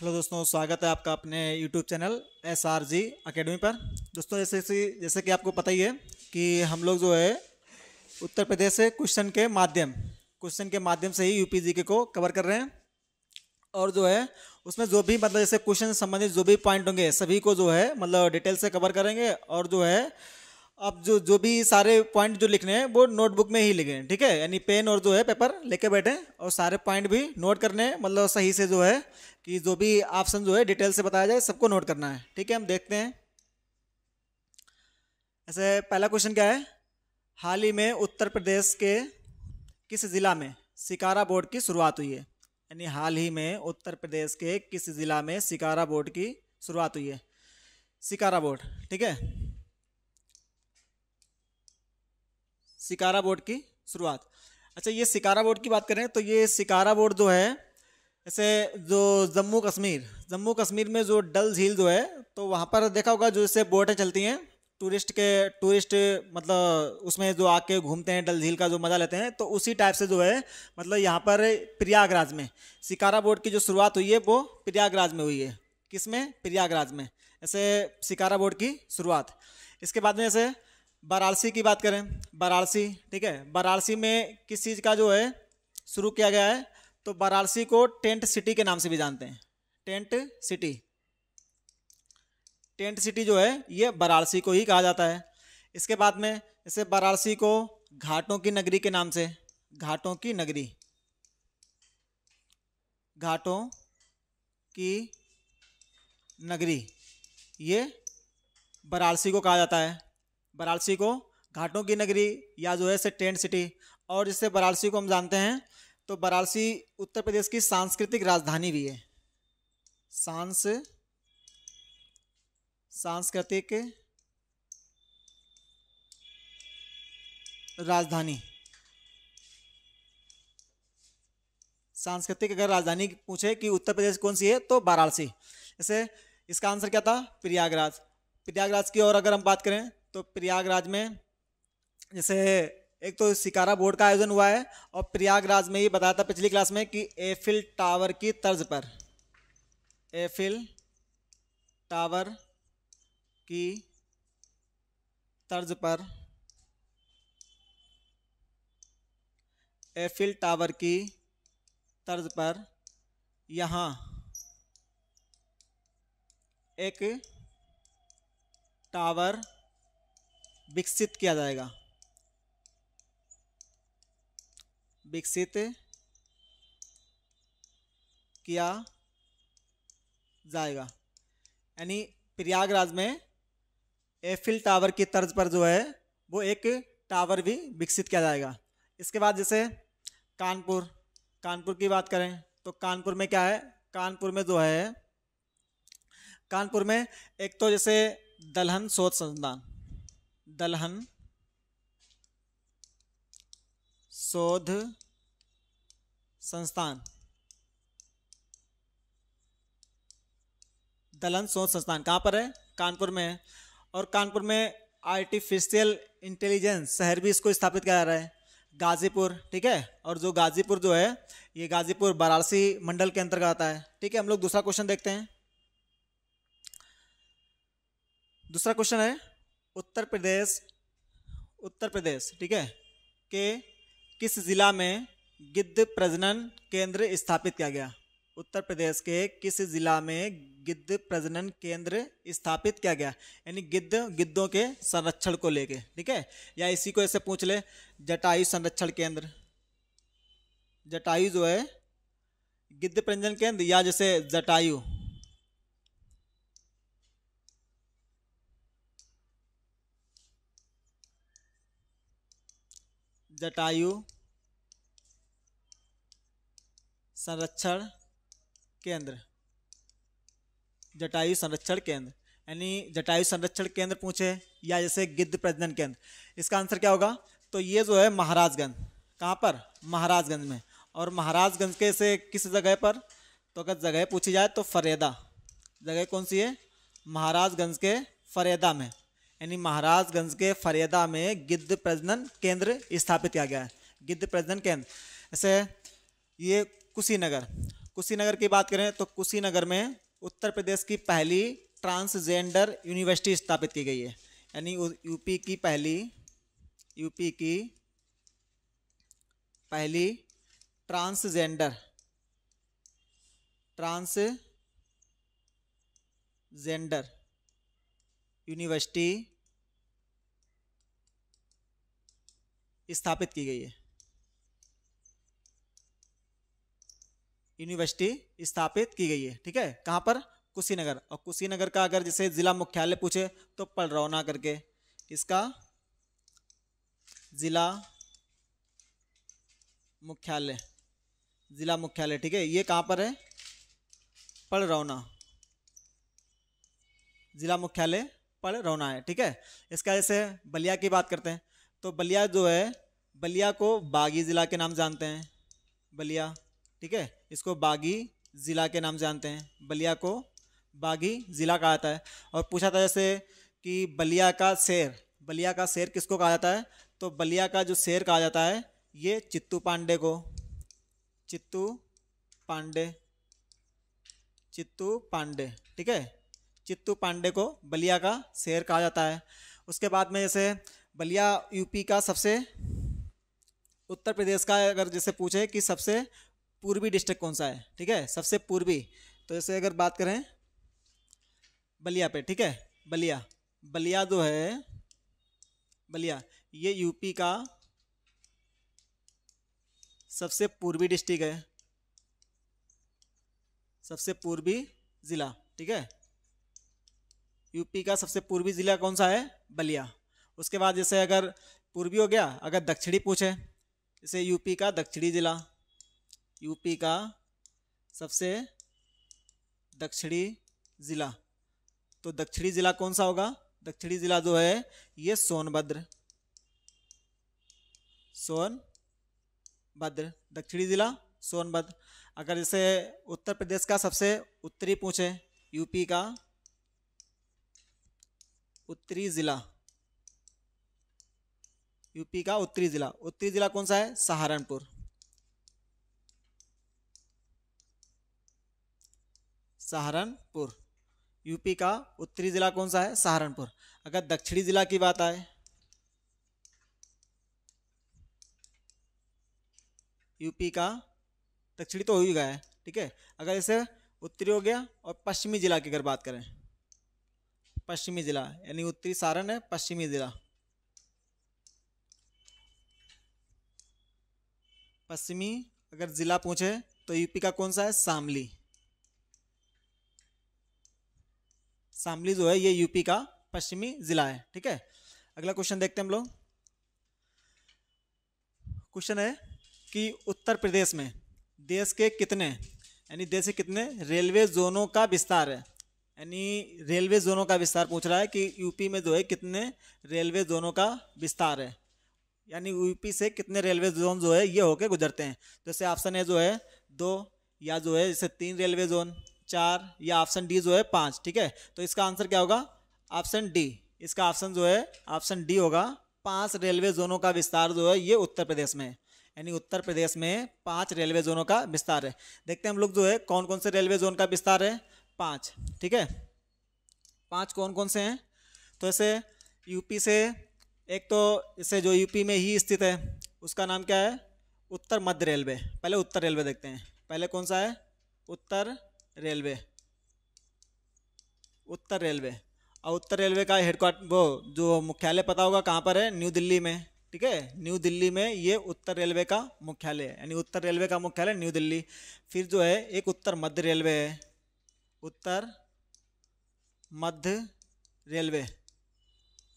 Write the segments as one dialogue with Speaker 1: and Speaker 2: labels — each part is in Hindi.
Speaker 1: हेलो दोस्तों स्वागत है आपका अपने YouTube channel S R G academy पर दोस्तों जैसे जैसे कि आपको पता ही है कि हम लोग जो है उत्तर प्रदेश से क्वेश्चन के माध्यम क्वेश्चन के माध्यम से ही यूपी के को कवर कर रहे हैं और जो है उसमें जो भी मतलब जैसे क्वेश्चन संबंधित जो भी पॉइंट होंगे सभी को जो है मतलब डिटेल से कवर करेंगे और जो है आप जो जो भी सारे पॉइंट जो लिखने हैं वो नोटबुक में ही लिखें ठीक है यानी पेन और जो है पेपर लेके बैठें और सारे पॉइंट भी नोट करने हैं मतलब सही से जो है कि जो भी ऑप्शन जो है डिटेल से बताया जाए सबको नोट करना है ठीक है हम देखते हैं ऐसे पहला क्वेश्चन क्या है हाल ही में उत्तर प्रदेश के किस ज़िला में सिकारा बोर्ड की शुरुआत हुई है यानी हाल ही में उत्तर प्रदेश के किस ज़िला में सिकारा बोर्ड की शुरुआत हुई है सिकारा बोर्ड ठीक है सिकारा बोर्ड की शुरुआत अच्छा ये सिकारा बोर्ड की बात करें तो ये सिकारा बोर्ड जो है ऐसे जो जम्मू कश्मीर जम्मू कश्मीर में जो डल झील जो है तो वहाँ पर देखा होगा जो जैसे बोटें चलती हैं टूरिस्ट के टूरिस्ट मतलब उसमें जो आके घूमते हैं डल झील का जो मज़ा लेते हैं तो उसी टाइप से जो है मतलब यहाँ पर प्रयागराज में सिकारा बोर्ड की जो शुरुआत हुई है वो प्रयागराज में हुई है किस में प्रयागराज में ऐसे सिकारा बोर्ड की शुरुआत इसके बाद में ऐसे वाराणसी की बात करें वाराणसी ठीक है वाराणसी में किस चीज़ का जो है शुरू किया गया है तो वाराणसी को टेंट सिटी के नाम से भी जानते हैं टेंट सिटी टेंट सिटी जो है ये वाराणसी को ही कहा जाता है इसके बाद में इसे वाराणसी को घाटों की नगरी के नाम से घाटों की नगरी घाटों की नगरी ये वाराणसी को कहा जाता है वाराणसी को घाटों की नगरी या जो है से टेंट सिटी और जिससे वाराणसी को हम जानते हैं तो वाराणसी उत्तर प्रदेश की सांस्कृतिक राजधानी भी है सांस सांस्कृतिक राजधानी सांस्कृतिक अगर राजधानी पूछे कि उत्तर प्रदेश कौन सी है तो वाराणसी जैसे इसका आंसर क्या था प्रयागराज प्रयागराज की और अगर हम बात करें तो प्रयागराज में जैसे एक तो शिकारा बोर्ड का आयोजन हुआ है और प्रयागराज में ये बताया था पिछली क्लास में कि एफिल टावर की तर्ज पर एफिल टावर की तर्ज पर एफिल टावर की तर्ज पर यहाँ एक टावर विकसित किया जाएगा विकसित किया जाएगा यानी प्रयागराज में एफिल टावर की तर्ज पर जो है वो एक टावर भी विकसित किया जाएगा इसके बाद जैसे कानपुर कानपुर की बात करें तो कानपुर में क्या है कानपुर में जो है कानपुर में एक तो जैसे दलहन शोध संस्थान दलहन शोध संस्थान दलहन शोध संस्थान कहाँ पर है कानपुर में है और कानपुर में आर्टिफिशियल इंटेलिजेंस शहर भी इसको स्थापित किया जा रहा है गाजीपुर ठीक है और जो गाजीपुर जो है ये गाजीपुर वाराणसी मंडल के अंतर्गत आता है ठीक है हम लोग दूसरा क्वेश्चन देखते हैं दूसरा क्वेश्चन है उत्तर प्रदेश उत्तर प्रदेश ठीक है के किस जिला में गिद्ध प्रजनन केंद्र स्थापित किया गया उत्तर प्रदेश के किस जिला में गिद्ध प्रजनन केंद्र स्थापित किया गया यानी गिद्ध गिद्धों के संरक्षण को लेके ठीक है या इसी को ऐसे पूछ ले जटायु संरक्षण केंद्र जटायु जो है गिद्ध प्रजनन केंद्र या जैसे जटायु जटायु संरक्षण केंद्र जटायु संरक्षण केंद्र यानी जटायु संरक्षण केंद्र पूछे या जैसे गिद्ध प्रजनन केंद्र इसका आंसर क्या होगा तो ये जो है महाराजगंज कहाँ पर महाराजगंज में और महाराजगंज के से किस जगह पर तो अगर जगह पूछी जाए तो फरेदा जगह कौन सी है महाराजगंज के फरेदा में यानी महाराजगंज के फरियादा में गिद्ध प्रजनन केंद्र स्थापित किया गया है गिद्ध प्रजनन केंद्र ऐसे ये कुशीनगर कुशीनगर की बात करें तो कुशीनगर में उत्तर प्रदेश की पहली ट्रांसजेंडर यूनिवर्सिटी स्थापित की गई है यानी यूपी की पहली यूपी की पहली ट्रांसजेंडर ट्रांसजेंडर यूनिवर्सिटी स्थापित की गई है यूनिवर्सिटी स्थापित की गई है ठीक है कहाँ पर कुशीनगर और कुशीनगर का अगर जैसे जिला मुख्यालय पूछे तो पलरौना करके इसका जिला मुख्यालय जिला मुख्यालय ठीक है ये कहाँ पर है पलरौना जिला मुख्यालय पलरौना है ठीक है इसका जैसे बलिया की बात करते हैं तो बलिया जो है बलिया को बागी ज़िला के नाम जानते हैं बलिया ठीक है इसको बागी ज़िला के नाम जानते हैं बलिया को बागी ज़िला कहा जाता है और पूछा था जैसे कि बलिया का शेर बलिया का शेर किसको कहा जाता है तो बलिया का जो शेर कहा जाता है ये चित्तू पांडे को चित्तू पांडे चित्तू पांडे ठीक है चित्तू पांडे को बलिया का शेर कहा जाता है उसके बाद में जैसे बलिया यूपी का सबसे उत्तर प्रदेश का अगर जैसे पूछे कि सबसे पूर्वी डिस्ट्रिक्ट कौन सा है ठीक है सबसे पूर्वी तो जैसे अगर बात करें बलिया पे ठीक है बलिया बलिया जो है बलिया ये यूपी का सबसे पूर्वी डिस्ट्रिक्ट है सबसे पूर्वी ज़िला ठीक है यूपी का सबसे पूर्वी ज़िला कौन सा है बलिया उसके बाद जैसे अगर पूर्वी हो गया अगर दक्षिणी पूछे जैसे यूपी का दक्षिणी ज़िला यूपी का सबसे दक्षिणी ज़िला तो दक्षिणी ज़िला कौन सा होगा दक्षिणी ज़िला जो है ये सोनभद्र सोनभद्र दक्षिणी ज़िला सोनभद्र अगर जैसे उत्तर प्रदेश का सबसे उत्तरी पूछे यूपी का उत्तरी ज़िला यूपी का उत्तरी जिला उत्तरी जिला कौन सा है सहारनपुर सहारनपुर यूपी का उत्तरी जिला कौन सा है सहारनपुर अगर दक्षिणी जिला की बात आए यूपी का दक्षिणी तो हो ही गया है ठीक है अगर इसे उत्तरी हो गया और पश्चिमी जिला की अगर बात करें पश्चिमी जिला यानी उत्तरी सारण है पश्चिमी जिला पश्चिमी अगर जिला पूछे तो यूपी का कौन सा है शामली शामली जो है ये यूपी का पश्चिमी जिला है ठीक है अगला क्वेश्चन देखते हैं हम लोग क्वेश्चन है कि उत्तर प्रदेश में देश के कितने यानी देश के कितने रेलवे जोनों का विस्तार है यानी रेलवे जोनों का विस्तार पूछ रहा है कि यूपी में जो है कितने रेलवे जोनों का विस्तार है यानी यूपी से कितने रेलवे जोन जो है ये होके गुजरते हैं जैसे तो ऑप्शन ए जो है दो या जो है जैसे तीन रेलवे जोन चार या ऑप्शन डी जो है पाँच ठीक है तो इसका आंसर क्या होगा ऑप्शन डी इसका ऑप्शन जो है ऑप्शन डी होगा पांच रेलवे जोनों का विस्तार जो है ये उत्तर प्रदेश में है यानी उत्तर प्रदेश में पांच रेलवे जोनों का विस्तार है देखते हैं हम लोग जो है कौन कौन से रेलवे जोन का विस्तार है पाँच ठीक है पाँच कौन कौन से हैं तो ऐसे यूपी से एक तो इसे जो यूपी में ही स्थित है उसका नाम क्या है उत्तर मध्य रेलवे पहले उत्तर रेलवे देखते हैं पहले कौन सा है उत्तर रेलवे उत्तर रेलवे और उत्तर रेलवे का हेडक्वार्टर वो जो मुख्यालय पता होगा कहाँ पर है न्यू दिल्ली में ठीक है न्यू दिल्ली में ये उत्तर रेलवे का मुख्यालय है यानी उत्तर रेलवे का मुख्यालय न्यू दिल्ली फिर जो है एक उत्तर मध्य रेलवे है उत्तर मध्य रेलवे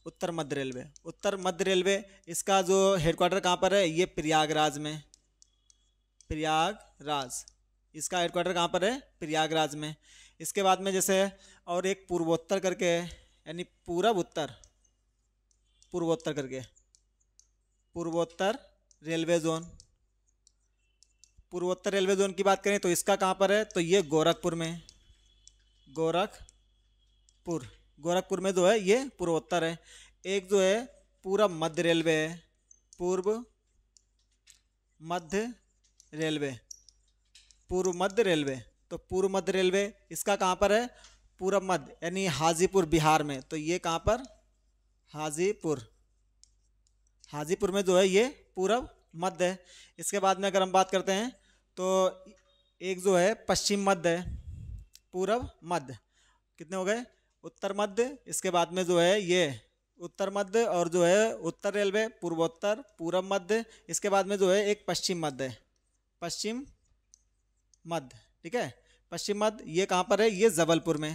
Speaker 1: उत्तर मध्य रेलवे उत्तर मध्य रेलवे इसका जो हेडक्वार्टर कहाँ पर है ये प्रयागराज में प्रयागराज इसका हेडक्वार्टर कहाँ पर है प्रयागराज में इसके बाद में जैसे और एक पूर्वोत्तर करके यानी पूरब उत्तर पूर्वोत्तर करके पूर्वोत्तर रेलवे जोन पूर्वोत्तर रेलवे जोन की बात करें तो इसका कहाँ पर है तो ये गोरखपुर में गोरखपुर गोरखपुर में जो है ये पूर्वोत्तर है एक जो है पूरा मध्य रेलवे है पूर्व मध्य रेलवे पूर्व मध्य रेलवे तो पूर्व मध्य रेलवे इसका कहाँ पर है पूर्व मध्य यानी हाजीपुर बिहार में तो ये कहाँ पर हाजीपुर हाजीपुर में जो है ये पूर्व मध्य है इसके बाद में अगर हम बात करते हैं तो एक जो है पश्चिम मध्य है पूर्व मध्य कितने हो गए उत्तर मध्य इसके बाद में जो है ये उत्तर मध्य और जो है उत्तर रेलवे पूर्वोत्तर पूर्व मध्य इसके बाद में जो है एक पश्चिम मध्य पश्चिम मध्य ठीक है पश्चिम मध्य ये कहाँ पर है ये जबलपुर में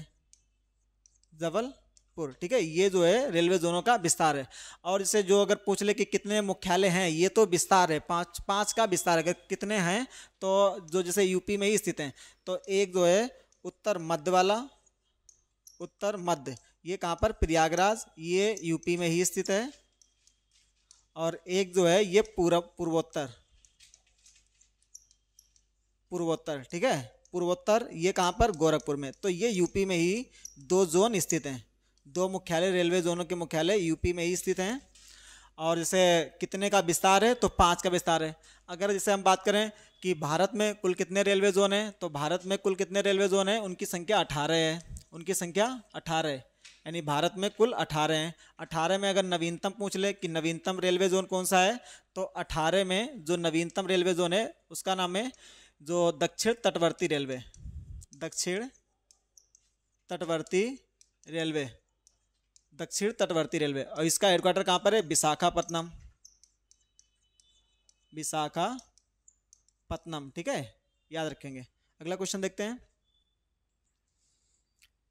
Speaker 1: जबलपुर ठीक है ये जो है रेलवे जोनों का विस्तार है और इसे जो अगर पूछ ले कि कितने मुख्यालय हैं ये तो विस्तार है पाँच पाँच का विस्तार अगर कितने हैं तो जो जैसे यूपी में ही स्थित हैं तो एक जो है उत्तर मध्य वाला उत्तर मध्य ये कहाँ पर प्रयागराज ये यूपी में ही स्थित है और एक जो है ये पूरा पूर्वोत्तर पूर्वोत्तर ठीक है पूर्वोत्तर ये कहाँ पर गोरखपुर में तो ये यूपी में ही दो जोन स्थित हैं दो मुख्यालय रेलवे जोनों के मुख्यालय यूपी में ही स्थित हैं और जैसे कितने का विस्तार है तो पाँच का विस्तार है अगर जैसे हम बात करें कि भारत में कुल कितने रेलवे जोन हैं तो भारत में कुल कितने रेलवे जोन हैं उनकी संख्या अठारह है उनकी संख्या अठारह यानी भारत में कुल अठारह हैं अठारह में अगर नवीनतम पूछ ले कि नवीनतम रेलवे जोन कौन सा है तो अठारह में जो नवीनतम रेलवे जोन है उसका नाम है जो दक्षिण तटवर्ती रेलवे दक्षिण तटवर्ती रेलवे दक्षिण तटवर्ती रेलवे और इसका हेडक्वार्टर कहाँ पर है विशाखापत्नम विशाखापत्नम ठीक है याद रखेंगे अगला क्वेश्चन देखते हैं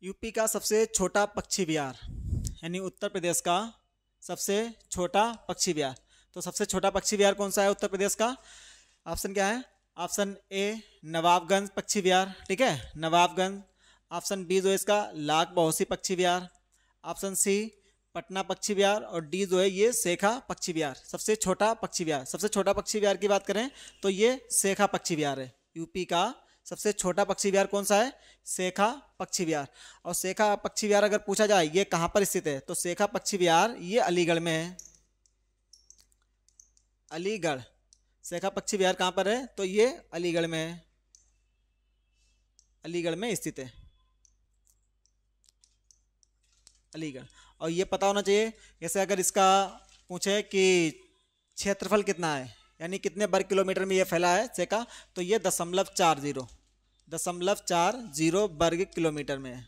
Speaker 1: यूपी का सबसे छोटा पक्षी विहार यानी उत्तर प्रदेश का सबसे छोटा पक्षी विहार तो सबसे छोटा पक्षी विहार कौन सा है उत्तर प्रदेश का ऑप्शन क्या है ऑप्शन ए नवाबगंज पक्षी विहार ठीक है नवाबगंज ऑप्शन बी जो है इसका लाख बहौसी पक्षी विहार ऑप्शन सी पटना पक्षी विहार और डी जो है ये शेखा पक्षी विहार सबसे छोटा पक्षी विहार सबसे छोटा पक्षी विहार की बात करें तो ये शेखा पक्षी विहार है यूपी का सबसे छोटा पक्षी विहार कौन सा है शेखा पक्षी विहार और शेखा पक्षी विहार अगर पूछा जाए ये कहाँ पर स्थित है तो शेखा पक्षी विहार ये अलीगढ़ में है अलीगढ़ शेखा पक्षी विहार कहाँ पर है तो ये अलीगढ़ में है अलीगढ़ में स्थित है अलीगढ़ और ये पता होना चाहिए जैसे अगर इसका पूछे कि क्षेत्रफल कितना है यानी कितने वर्ग किलोमीटर में ये फैला है सेका तो ये दशमलव चार जीरो दशमलव चार जीरो वर्ग किलोमीटर में है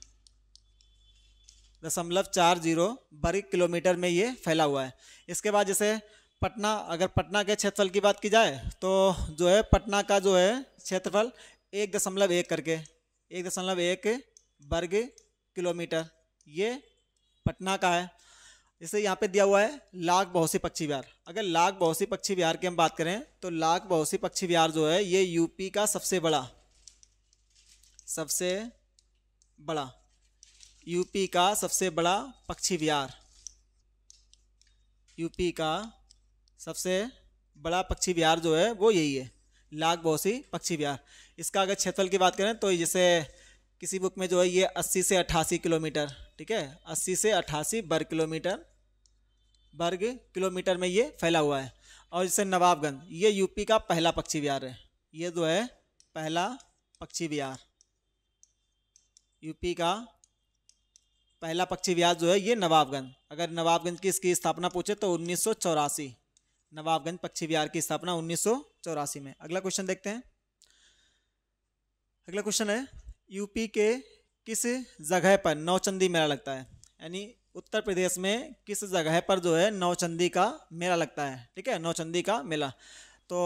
Speaker 1: दशमलव चार जीरो वर्ग किलोमीटर में ये फैला हुआ है इसके बाद जैसे पटना अगर पटना के क्षेत्रफल की बात की जाए तो जो है पटना का जो है क्षेत्रफल एक दशमलव एक करके एक दशमलव एक वर्ग किलोमीटर ये पटना का है जैसे यहाँ पे दिया हुआ है लाख बहुसी पक्षी विहार अगर लाख बहुसी पक्षी विहार की हम बात करें तो लाख बहुसी पक्षी विहार जो है ये यूपी का सबसे बड़ा सबसे बड़ा यूपी का सबसे बड़ा पक्षी विहार यूपी का सबसे बड़ा पक्षी विहार जो है वो यही है लाख बहुसी पक्षी विहार इसका अगर क्षेत्रफल की बात करें तो जैसे किसी बुक में जो है ये अस्सी से अट्ठासी किलोमीटर ठीक है अस्सी से अट्ठासी वर्ग किलोमीटर वर्ग किलोमीटर में ये फैला हुआ है और इससे नवाबगंज ये यूपी का पहला पक्षी विहार है ये जो है पहला पक्षी विहार यूपी का पहला पक्षी विहार जो है ये नवाबगंज अगर नवाबगंज की इसकी स्थापना पूछे तो उन्नीस नवाबगंज पक्षी विहार की स्थापना उन्नीस में अगला क्वेश्चन देखते हैं अगला क्वेश्चन है यूपी के किस जगह पर नौचंदी मेला लगता है यानी उत्तर प्रदेश में किस जगह पर जो है नौचंदी का मेला लगता है ठीक है नौचंदी का मेला तो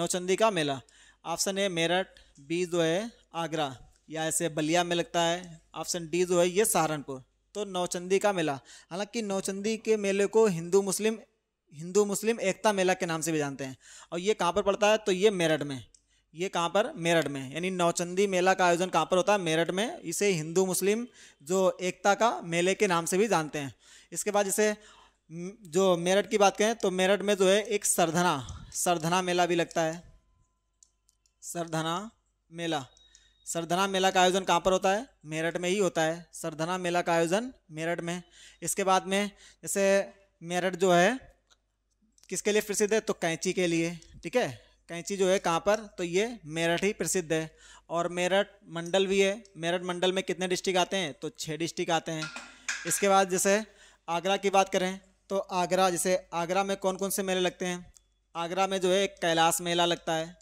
Speaker 1: नौचंदी का मेला ऑप्शन ए मेरठ बी जो है आगरा या ऐसे बलिया में लगता है ऑप्शन डी जो है ये सहारनपुर तो नौचंदी का मेला हालांकि नौचंदी के मेले को हिंदू मुस्लिम हिंदू मुस्लिम एकता मेला के नाम से भी जानते हैं और ये कहाँ पर पड़ता है तो ये मेरठ में ये कहाँ पर मेरठ में यानी नौचंदी मेला का आयोजन कहाँ पर होता है मेरठ में इसे हिंदू मुस्लिम जो एकता का मेले के नाम से भी जानते हैं इसके बाद जैसे जो मेरठ की बात करें तो मेरठ में जो है एक सरधना सरधना मेला भी लगता है सरधना मेला सरधना मेला का आयोजन कहाँ पर होता है मेरठ में ही होता है सरधना मेला का आयोजन मेरठ में इसके बाद में जैसे मेरठ जो है किसके लिए प्रसिद्ध है तो कैंची के लिए ठीक है कैंची जो है कहाँ पर तो ये मेरठ ही प्रसिद्ध है और मेरठ मंडल भी है मेरठ मंडल में कितने डिस्ट्रिक्ट आते हैं तो छः डिस्ट्रिक्ट आते हैं इसके बाद जैसे आगरा की बात करें तो आगरा जैसे आगरा में कौन कौन से मेले लगते हैं आगरा में जो है कैलाश मेला लगता है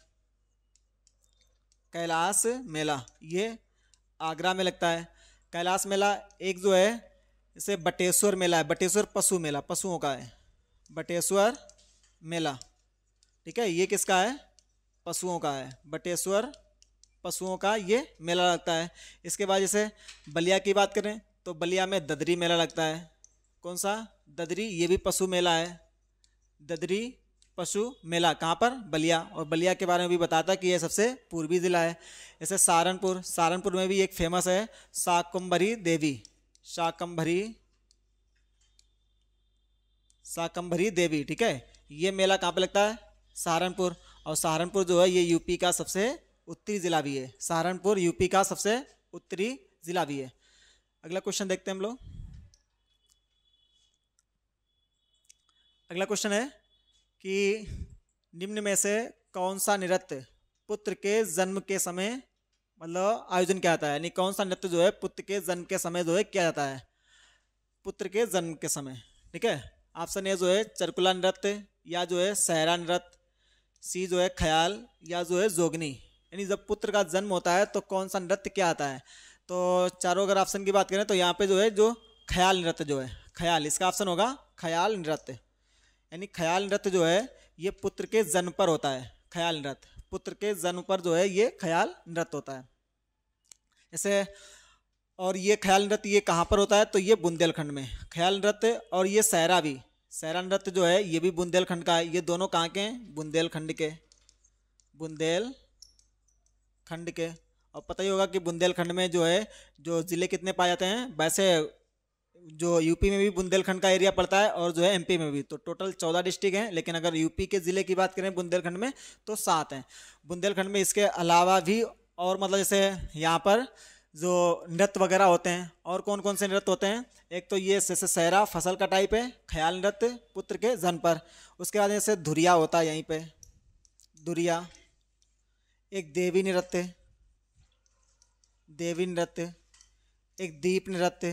Speaker 1: कैलाश मेला ये आगरा में लगता है कैलाश मेला एक जो है जैसे बटेश्वर मेला है बटेश्वर पशु मेला पशुओं का है बटेश्वर मेला ठीक है ये किसका है पशुओं का है बटेश्वर पशुओं का ये मेला लगता है इसके बाद जैसे बलिया की बात करें तो बलिया में ददरी मेला लगता है कौन सा ददरी ये भी पशु मेला है ददरी पशु मेला कहाँ पर बलिया और बलिया के बारे में भी बताता कि यह सबसे पूर्वी ज़िला है जैसे सहारनपुर सहारनपुर में भी एक फेमस है शाकम्भरी देवी शाकम्भरी शाकम्भरी देवी ठीक है ये मेला कहाँ पर लगता है सहारनपुर और सहारनपुर जो है ये यूपी का सबसे उत्तरी ज़िला भी है सहारनपुर यूपी का सबसे उत्तरी ज़िला भी है अगला क्वेश्चन देखते हैं हम लोग अगला क्वेश्चन है कि निम्न में से कौन सा नृत्य पुत्र के जन्म के समय मतलब आयोजन किया जाता है यानी कौन सा नृत्य जो है पुत्र के जन्म के समय जो है किया जाता है पुत्र के जन्म के समय ठीक है ऑप्शन ए जो है चरकुला नृत्य या जो है सहरा नृत्य सी जो है ख्याल या जो है जोगनी यानी जब पुत्र का जन्म होता है तो कौन सा नृत्य क्या आता है तो चारों अगर ऑप्शन की बात करें तो यहाँ पे जो है जो ख्याल नृत्य जो है ख्याल इसका ऑप्शन होगा ख्याल नृत्य यानी ख्याल नृत्य जो है ये पुत्र के जन्म पर होता है ख्याल नृत्य पुत्र के जन्म पर जो है ये ख्याल नृत्य होता है जैसे और ये ख्याल नृत्य ये कहाँ पर होता है तो ये बुंदेलखंड में ख्याल नृत्य और ये सहरा भी सैरा जो है ये भी बुंदेलखंड का है ये दोनों कहाँ के हैं बुंदेलखंड के बुंदेलखंड के और पता ही होगा कि बुंदेलखंड में जो है जो ज़िले कितने पाए जाते हैं वैसे जो यूपी में भी बुंदेलखंड का एरिया पड़ता है और जो है एमपी में भी तो टोटल चौदह डिस्ट्रिक्ट हैं लेकिन अगर यूपी के ज़िले की बात करें बुंदेलखंड में तो सात हैं बुंदेलखंड में इसके अलावा भी और मतलब जैसे यहाँ पर जो नृत्य वगैरह होते हैं और कौन कौन से नृत्य होते हैं एक तो ये जैसे सहरा फसल का टाइप है ख्याल नृत्य पुत्र के जन पर उसके बाद जैसे धुरिया होता है यहीं पे धुरिया एक देवी नृत्य देवी नृत्य एक दीप नृत्य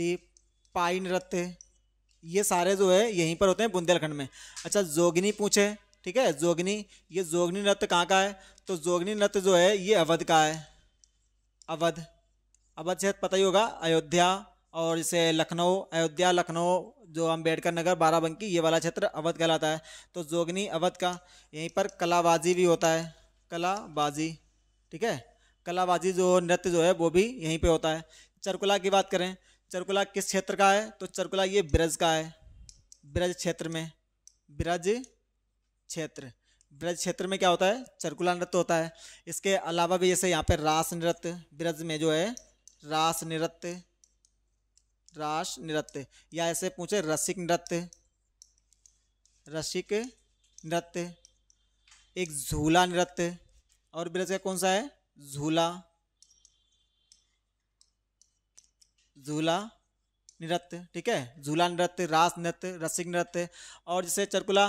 Speaker 1: दीप पाई नृत्य ये सारे जो है यहीं पर होते हैं बुंदेलखंड में अच्छा जोगिनी पूछे ठीक है जोगिनी ये जोगिनी नृत्य कहाँ का है तो जोगिनी नृत्य जो है ये अवध का है अवध अवध से पता ही होगा अयोध्या और जैसे लखनऊ अयोध्या लखनऊ जो अम्बेडकर नगर बाराबंकी ये वाला क्षेत्र अवध कहलाता है तो जोगनी अवध का यहीं पर कलाबाजी भी होता है कलाबाजी ठीक है कलाबाजी जो नृत्य जो है वो भी यहीं पे होता है चरकुला की बात करें चरकुला किस क्षेत्र का है तो चरकुला ये ब्रज का है ब्रज क्षेत्र में ब्रज क्षेत्र ब्रज क्षेत्र में क्या होता है चरकुला नृत्य होता है इसके अलावा भी जैसे यहाँ पे रास नृत्य ब्रज में जो है रास नृत्य रास नृत्य या ऐसे पूछे रसिक नृत्य रसिक नृत्य एक झूला नृत्य और ब्रज का कौन सा है झूला झूला नृत्य ठीक है झूला नृत्य रास नृत्य रसिक नृत्य और जैसे चरकुला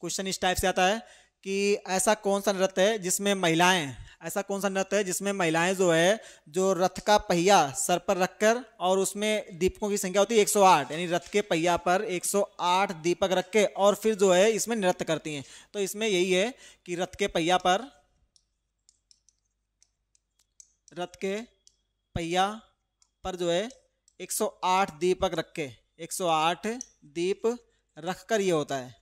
Speaker 1: क्वेश्चन इस टाइप से आता है कि ऐसा कौन सा नृत्य है जिसमें महिलाएं ऐसा कौन सा नृत्य है जिसमें महिलाएं जो है जो रथ का पहिया सर पर रखकर और उसमें दीपकों की संख्या होती है 108 यानी रथ के पहिया पर 108 दीपक रख के और फिर जो है इसमें नृत्य करती हैं तो इसमें यही है कि रथ के पहिया पर रथ के पहिया पर जो है 108 दीपक रख के आठ दीप रख कर ये होता है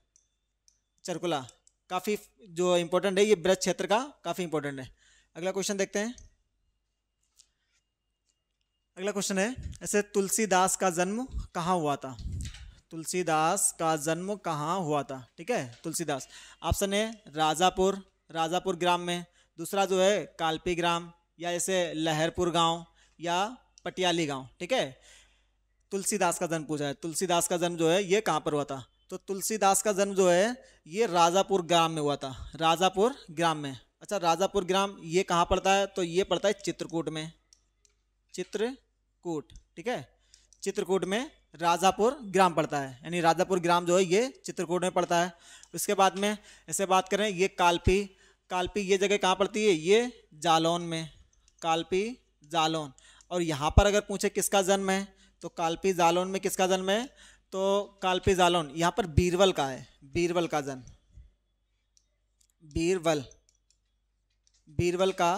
Speaker 1: चरकुला काफ़ी जो इम्पोर्टेंट है ये ब्रज क्षेत्र का काफ़ी इंपॉर्टेंट है अगला क्वेश्चन देखते हैं अगला क्वेश्चन है ऐसे तुलसीदास का जन्म कहाँ हुआ था तुलसीदास का जन्म कहाँ हुआ था ठीक है तुलसीदास ऑप्शन है राजापुर राजापुर ग्राम में दूसरा जो है कालपी ग्राम या जैसे लहरपुर गांव या पटियाली गांव ठीक है तुलसीदास का जन्म पूछा है तुलसीदास का जन्म जो है ये कहाँ पर हुआ था तो तुलसीदास का जन्म जो है ये राजापुर ग्राम में हुआ था राजापुर ग्राम में अच्छा राजापुर ग्राम ये कहाँ पड़ता है तो ये पड़ता है चित्रकूट में चित्रकूट ठीक है चित्रकूट में राजापुर ग्राम पड़ता है यानी राजापुर ग्राम जो है ये चित्रकूट में पड़ता है उसके बाद में ऐसे बात करें ये कालपी कालपी ये जगह कहाँ पड़ती है ये जालौन में कालपी जालौन और यहाँ पर अगर पूछे किसका जन्म है तो कालपी जालौन में किसका जन्म है तो कालपी जालौन यहाँ पर बीरबल का है बीरबल का जन बीरबल बीरबल का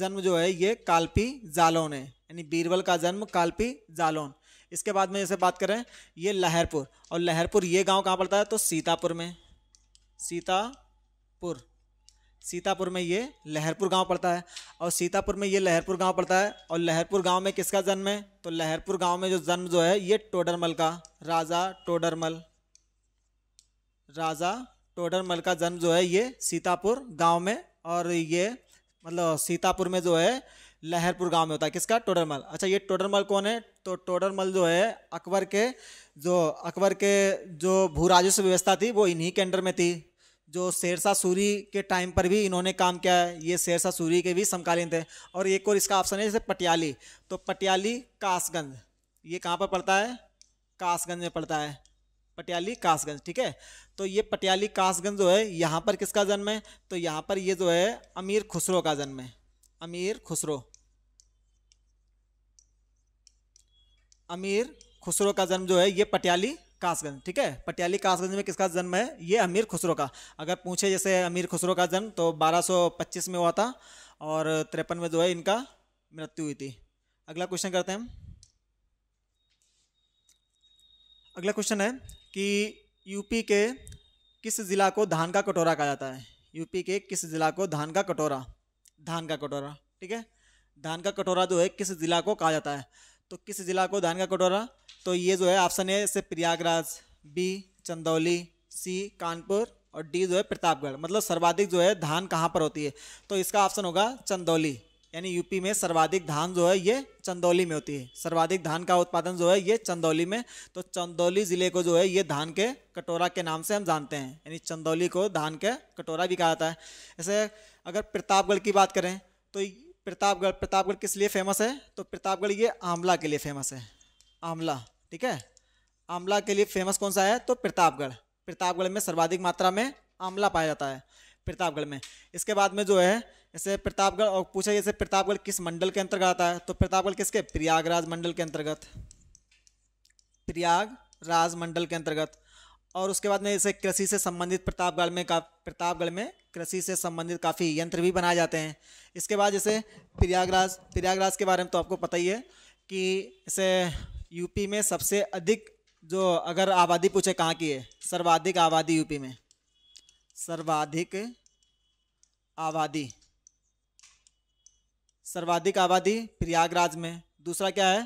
Speaker 1: जन्म जो है ये कालपी जालौन है यानी बीरबल का जन्म कालपी जालौन इसके बाद में जैसे बात करें ये लहरपुर और लहरपुर ये गांव कहाँ पड़ता है तो सीतापुर में सीतापुर सीतापुर में ये लहरपुर गांव पड़ता है और सीतापुर में ये लहरपुर गांव पड़ता है और लहरपुर गांव में किसका जन्म है तो लहरपुर गांव में जो जन्म जो है ये टोडरमल का राजा टोडरमल राजा टोडरमल का जन्म जो है ये सीतापुर गांव में और ये मतलब सीतापुर में जो है लहरपुर गांव में होता है किसका टोडरमल अच्छा ये टोडरमल कौन है तो टोडरमल जो है अकबर के जो अकबर के जो भू राजस्व व्यवस्था थी वो इन्हीं के अंडर में थी जो शेरशाह सूरी के टाइम पर भी इन्होंने काम किया है ये शेरशाह सूरी के भी समकालीन थे और एक और इसका ऑप्शन है जैसे पटियाली तो पटियाली कासगंज ये कहाँ पर पड़ता है कासगंज में पड़ता है पटियाली कासगंज ठीक है तो ये पटियाली कासगंज जो है यहाँ पर किसका जन्म है तो यहाँ पर ये जो है अमीर खुसरो का जन्म है अमीर खुसरो अमीर खुसरो का जन्म जो है ये पटियाली कासगंज ठीक है पटियाली कासगंज में किसका जन्म है ये अमीर खुसरो का अगर पूछे जैसे अमीर खुसरो का जन्म तो 1225 में हुआ था और तिरपन में जो है इनका मृत्यु हुई थी अगला क्वेश्चन करते हैं अगला क्वेश्चन है कि यूपी के किस ज़िला को धान का कटोरा कहा जाता है यूपी के किस ज़िला को धान का कटोरा धान का कटोरा ठीक है धान का कटोरा जो है किस ज़िला को कहा जाता है तो किस ज़िला को धान का कटोरा तो ये जो है ऑप्शन है इससे प्रयागराज बी चंदौली सी कानपुर और डी जो है प्रतापगढ़ मतलब सर्वाधिक जो है धान कहाँ पर होती है तो इसका ऑप्शन होगा चंदौली यानी यूपी में सर्वाधिक धान जो है ये चंदौली में होती है सर्वाधिक धान का उत्पादन जो है ये चंदौली में तो चंदौली ज़िले को जो है ये धान के कटोरा के नाम से हम जानते हैं यानी चंदौली को धान के कटोरा भी कहा जाता है ऐसे अगर प्रतापगढ़ की बात करें तो प्रतापगढ़ प्रतापगढ़ किस लिए फेमस है तो प्रतापगढ़ ये आंवला के लिए फेमस है आंवला ठीक है आंवला के लिए फेमस कौन सा है तो प्रतापगढ़ प्रतापगढ़ में सर्वाधिक मात्रा में आंवला पाया जाता है प्रतापगढ़ में इसके बाद में जो है जैसे प्रतापगढ़ और पूछा जैसे प्रतापगढ़ किस मंडल के अंतर्गत आता है तो प्रतापगढ़ किसके प्रयागराज मंडल के अंतर्गत प्रयागराज मंडल के अंतर्गत और उसके बाद में जैसे कृषि से संबंधित प्रतापगढ़ में का प्रतापगढ़ में कृषि से संबंधित काफ़ी यंत्र भी बनाए जाते हैं इसके बाद जैसे प्रयागराज प्रयागराज के बारे में तो आपको पता ही है कि जैसे यूपी में सबसे अधिक जो अगर आबादी पूछे कहाँ की है सर्वाधिक आबादी यूपी में सर्वाधिक आबादी सर्वाधिक आबादी प्रयागराज में दूसरा क्या है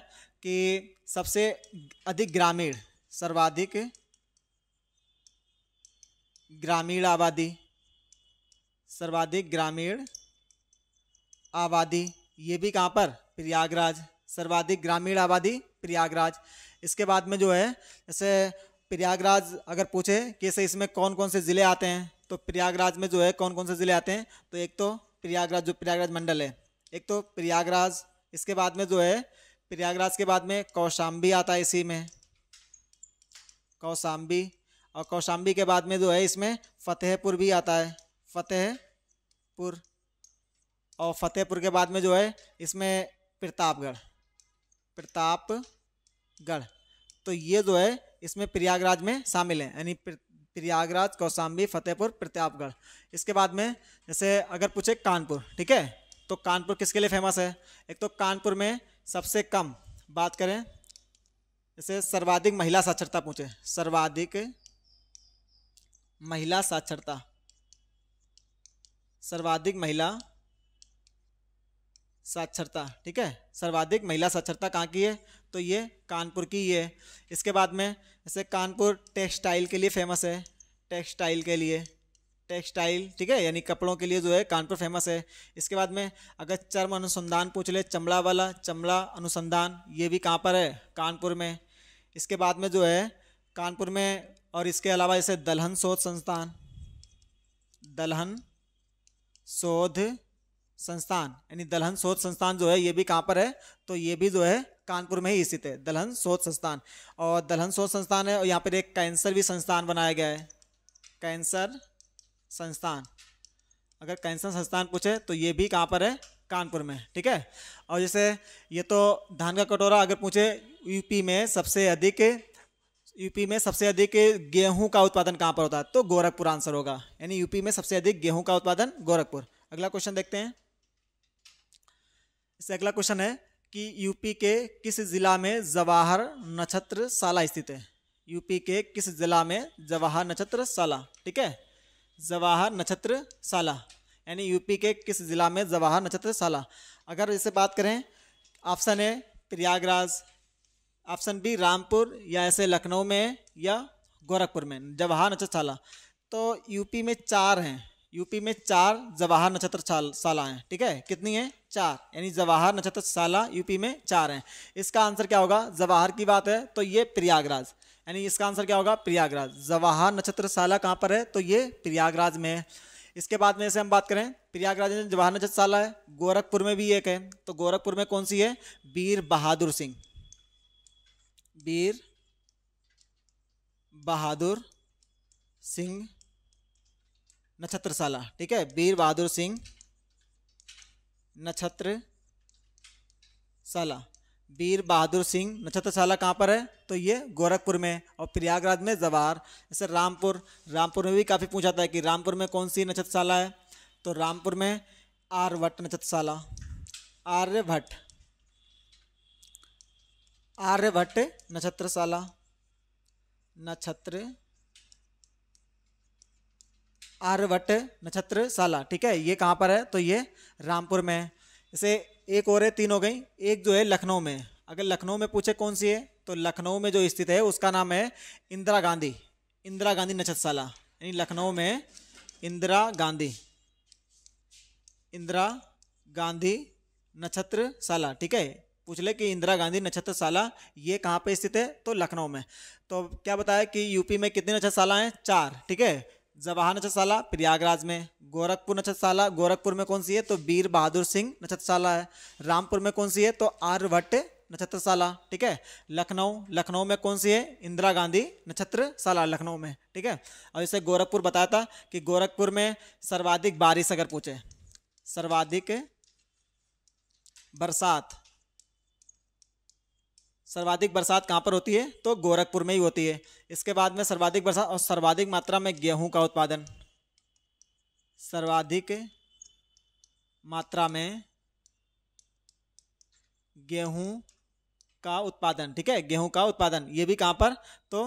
Speaker 1: कि सबसे अधिक ग्रामीण सर्वाधिक ग्रामीण आबादी सर्वाधिक ग्रामीण आबादी ये भी कहाँ पर प्रयागराज सर्वाधिक ग्रामीण आबादी प्रयागराज इसके बाद में जो है जैसे प्रयागराज अगर पूछे कि ऐसे इसमें कौन कौन से ज़िले आते हैं तो प्रयागराज में जो है कौन कौन से ज़िले आते हैं तो एक तो प्रयागराज जो प्रयागराज मंडल है एक तो प्रयागराज इसके बाद में जो है प्रयागराज के बाद में कौशाम्बी आता है इसी में कौशाम्बी और कौशाम्बी के बाद में जो है इसमें फतेहपुर भी आता है फतेहपुर और फतेहपुर के बाद में जो है इसमें प्रतापगढ़ प्रतापगढ़ तो ये जो है इसमें प्रयागराज में शामिल है यानी प्रयागराज कौशाम्बी फतेहपुर प्रतापगढ़ इसके बाद में जैसे अगर पूछे कानपुर ठीक है तो कानपुर किसके लिए फेमस है एक तो कानपुर में सबसे कम बात करें जैसे सर्वाधिक महिला साक्षरता पूछे सर्वाधिक महिला साक्षरता सर्वाधिक महिला साक्षरता ठीक है सर्वाधिक महिला साक्षरता कहाँ की है तो ये कानपुर की ही है इसके बाद में जैसे कानपुर टेक्सटाइल के लिए फेमस है टेक्सटाइल के लिए टेक्सटाइल ठीक है यानी कपड़ों के लिए जो है कानपुर फेमस है इसके बाद में अगर चर्म अनुसंधान पूछ ले चमड़ा वाला चमड़ा अनुसंधान ये भी कहाँ पर है कानपुर में इसके बाद में जो है कानपुर में और इसके अलावा जैसे दलहन शोध संस्थान दलहन शोध संस्थान यानी दलहन शोध संस्थान जो है ये भी कहाँ पर है तो ये भी जो है कानपुर में ही स्थित है दलहन शोध संस्थान और दलहन शोध संस्थान है और यहाँ पर एक कैंसर भी संस्थान बनाया गया है कैंसर संस्थान अगर कैंसर संस्थान पूछे तो ये भी कहाँ पर है कानपुर में ठीक है और जैसे ये तो धान का कटोरा अगर पूछे यूपी में सबसे अधिक यूपी में सबसे अधिक गेहूं का उत्पादन कहाँ पर होता है तो गोरखपुर आंसर होगा यानी यूपी में सबसे अधिक गेहूं का उत्पादन गोरखपुर अगला क्वेश्चन देखते हैं इससे अगला क्वेश्चन है कि यूपी के किस ज़िला में जवाहर नक्षत्र शाला स्थित है यूपी के किस ज़िला में जवाहर नक्षत्र शाला ठीक है जवाहर नक्षत्र शाला यानी यूपी के किस ज़िला में जवाहर नक्षत्र शाला अगर इसे बात करें option A Prayagraj option B Rampur या ऐसे लखनऊ में या गोरखपुर में जवाहर नक्षत्रशाला तो यूपी में चार हैं यूपी में चार जवाहर नक्षत्र शाला हैं ठीक है कितनी है चार यानी जवाहर नक्षत्र शाला यूपी में चार हैं इसका आंसर क्या होगा जवाहर की बात है तो ये प्रयागराज यानी इसका आंसर क्या होगा प्रयागराज जवाहर नक्षत्र शाला कहाँ पर है तो ये प्रयागराज में है इसके बाद में से हम बात करें प्रयागराज में जवाहर नक्षत्र शाला है गोरखपुर में भी एक है तो गोरखपुर में कौन सी है वीर बहादुर सिंह वीर बहादुर सिंह नक्षत्रशाला ठीक है वीर बहादुर सिंह नक्षत्रशाला वीर बहादुर सिंह नक्षत्रशाला कहाँ पर है तो ये गोरखपुर में और प्रयागराज में जवाहर जैसे रामपुर रामपुर में भी काफ़ी पूछा था कि रामपुर में कौन सी नक्षत्रशाला है तो रामपुर में आर्यभट्ट नक्षत्रशाला आर्यभट्ट आर्यभट्ट नक्षत्रशाला नक्षत्र नक्षत्र नक्षत्रशाला ठीक है ये कहाँ पर है तो ये रामपुर में है इसे एक और है तीन हो गई एक जो है लखनऊ में अगर लखनऊ में पूछे कौन सी है तो लखनऊ में जो स्थित है उसका नाम है इंदिरा गांधी इंदिरा गांधी नक्षत्रशाला यानी लखनऊ में इंदिरा गांधी इंदिरा गांधी नक्षत्रशाला ठीक है पूछ ले कि इंदिरा गांधी नक्षत्रशाला ये कहाँ पे स्थित है तो लखनऊ में तो क्या बताया कि यूपी में कितनी नक्षत्रशाला हैं चार ठीक है जवाहर नक्षत्रशाला प्रयागराज में गोरखपुर नक्षत्रशाला गोरखपुर में कौन सी है तो वीर बहादुर सिंह नक्षत्रशाला है रामपुर में कौन सी है तो आर्यभट्ट नक्षत्रशाला ठीक है लखनऊ लखनऊ में कौन सी है इंदिरा गांधी नक्षत्रशाला लखनऊ में ठीक है और इसे गोरखपुर बताया था कि गोरखपुर में सर्वाधिक बारिश अगर पूछे सर्वाधिक बरसात सर्वाधिक बरसात कहाँ पर होती है तो गोरखपुर में ही होती है इसके बाद में सर्वाधिक बरसात और सर्वाधिक मात्रा में गेहूं का उत्पादन सर्वाधिक मात्रा में गेहूं का उत्पादन ठीक है गेहूं का उत्पादन ये भी कहाँ पर तो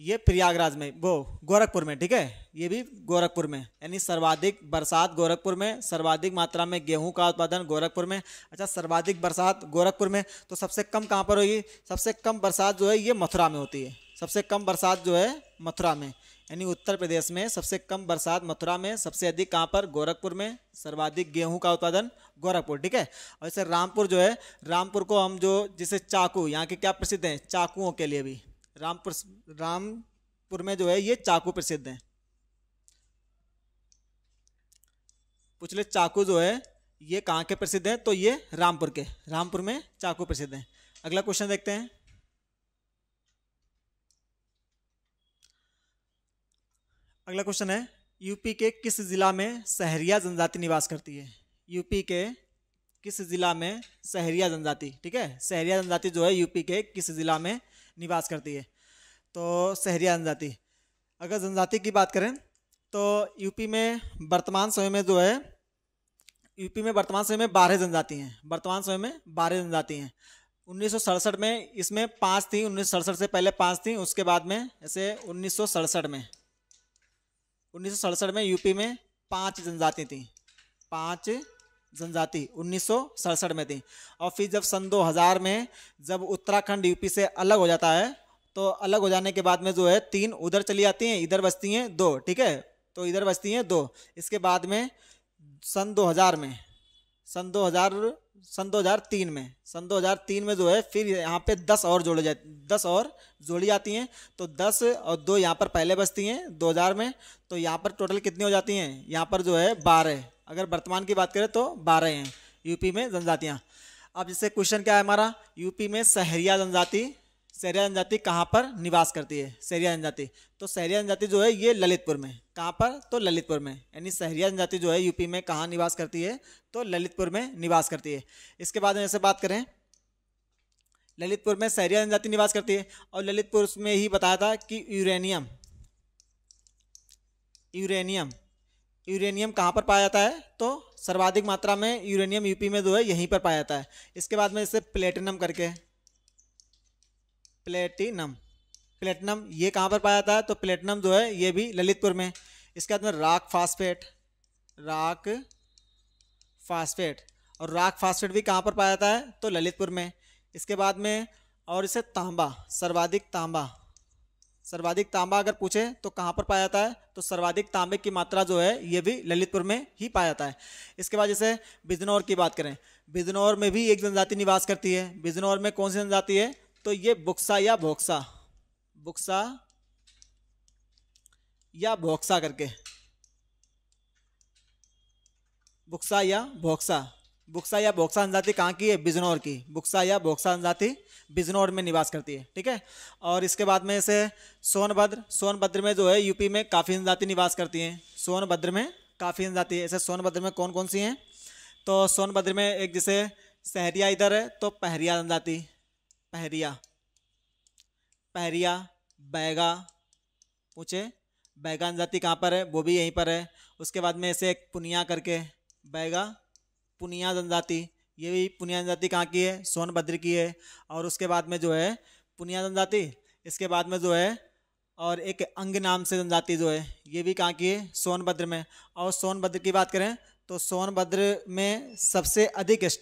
Speaker 1: ये प्रयागराज में वो गोरखपुर में ठीक है ये भी गोरखपुर में यानी सर्वाधिक बरसात गोरखपुर में सर्वाधिक मात्रा में गेहूं का उत्पादन गोरखपुर में अच्छा सर्वाधिक बरसात गोरखपुर में तो सबसे कम कहाँ पर होगी सबसे कम बरसात जो है ये मथुरा में होती है सबसे कम बरसात जो है मथुरा में यानी उत्तर प्रदेश में सबसे कम बरसात मथुरा में सबसे अधिक कहाँ पर गोरखपुर में सर्वाधिक गेहूं का उत्पादन गोरखपुर ठीक है और इसे रामपुर जो है रामपुर को हम जो जिसे चाकू यहाँ के क्या प्रसिद्ध हैं चाकुओं के लिए भी रामपुर रामपुर में जो है ये चाकू प्रसिद्ध हैं ले चाकू जो है ये कहाँ के प्रसिद्ध हैं तो ये रामपुर के रामपुर में चाकू प्रसिद्ध हैं अगला क्वेश्चन देखते हैं अगला क्वेश्चन है यूपी के किस जिला में सहरिया जनजाति निवास करती है यूपी के किस जिला में सहरिया जनजाति ठीक है सहरिया जनजाति जो है यूपी के किस जिला में निवास करती है तो शहरिया जनजाति अगर जनजाति की बात करें तो यूपी में वर्तमान समय में जो है यूपी में वर्तमान समय में बारह जनजाति हैं वर्तमान समय में बारह जनजाति हैं उन्नीस में इसमें पाँच थी उन्नीस से पहले पाँच थी उसके बाद में ऐसे उन्नीस में उन्नीस में यूपी में पाँच जनजाति थी पाँच जनजाति उन्नीस में थी और फिर जब सन 2000 में जब उत्तराखंड यूपी से अलग हो जाता है तो अलग हो जाने के बाद में जो है तीन उधर चली जाती हैं इधर बसती हैं दो ठीक है तो इधर बसती हैं दो इसके बाद में सन 2000 में सन 2000 सन 2003 में सन 2003 में जो है फिर यहाँ पे दस और जोड़े जाते दस और जोड़ी जाती हैं तो दस और दो यहाँ पर पहले बसती हैं 2000 में तो यहाँ पर टोटल कितनी हो जाती हैं यहाँ पर जो है बारह अगर वर्तमान की बात करें तो बारह हैं यूपी में जनजातियाँ अब जैसे क्वेश्चन क्या है हमारा यूपी में सहरिया जनजाति सहरिया जनजाति कहाँ पर निवास करती है सहरिया जनजाति तो सहरिया जनजाति जो है ये ललितपुर में कहाँ पर तो ललितपुर में यानी सहरिया जनजाति जो है यूपी में कहाँ निवास करती है तो ललितपुर में निवास करती है इसके बाद जैसे बात करें ललितपुर में सहरिया जनजाति निवास करती है और ललितपुर में ही बताया था कि यूरेनियम यूरेनियम यूरेनियम कहाँ पर पाया जाता है तो सर्वाधिक मात्रा में यूरेनियम यूपी में जो है यहीं पर पाया जाता है इसके बाद में इसे प्लेटिनम करके प्लेटिनम प्लेटिनम ये कहाँ पर पाया जाता है तो प्लेटिनम जो है ये भी ललितपुर में इसके बाद में राख फास्फेट राख फास्फेट और राख फास्फेट भी कहाँ पर पाया जाता है तो ललितपुर में इसके बाद में और इसे तांबा सर्वाधिक तांबा सर्वाधिक तांबा अगर पूछे तो कहाँ पर पाया जाता है तो सर्वाधिक तांबे की मात्रा जो है ये भी ललितपुर में ही पाया जाता है इसके बाद जैसे बिजनौर की बात करें बिजनौर में भी एक जनजाति निवास करती है बिजनौर में कौन सी जनजाति है तो ये बुक्सा या भोक्सा बुक्सा या भोक्सा करके बुक्सा या भोक्सा बुक्सा या बोक्सा जनजाति कहाँ की है बिजनौर की बुक्सा या बोक्सा जनजाति बिजनौर में निवास करती है ठीक है और इसके बाद में इसे सोनभद्र सोनभद्र में जो है यूपी में काफ़ी जनजाति निवास करती हैं सोनभद्र में काफ़ी जनजाति है ऐसे सोनभद्र में कौन कौन सी हैं तो सोनभद्र में एक जैसे सहरिया इधर है तो पहरिया जनजाति पहरिया पहरिया बैगा पूछे बैगा जनजाति कहाँ पर है वो भी यहीं पर है उसके बाद में ऐसे एक पुनिया करके बैगा पुनिया जनजाति ये भी पुनिया जनजाति कहाँ की है सोनभद्र की है और उसके बाद में जो है पुनिया जनजाति इसके बाद में जो है और एक अंग नाम से जनजाति जो है ये भी कहाँ की है सोनभद्र में और सोनभद्र की बात करें तो सोनभद्र में सबसे अधिक एस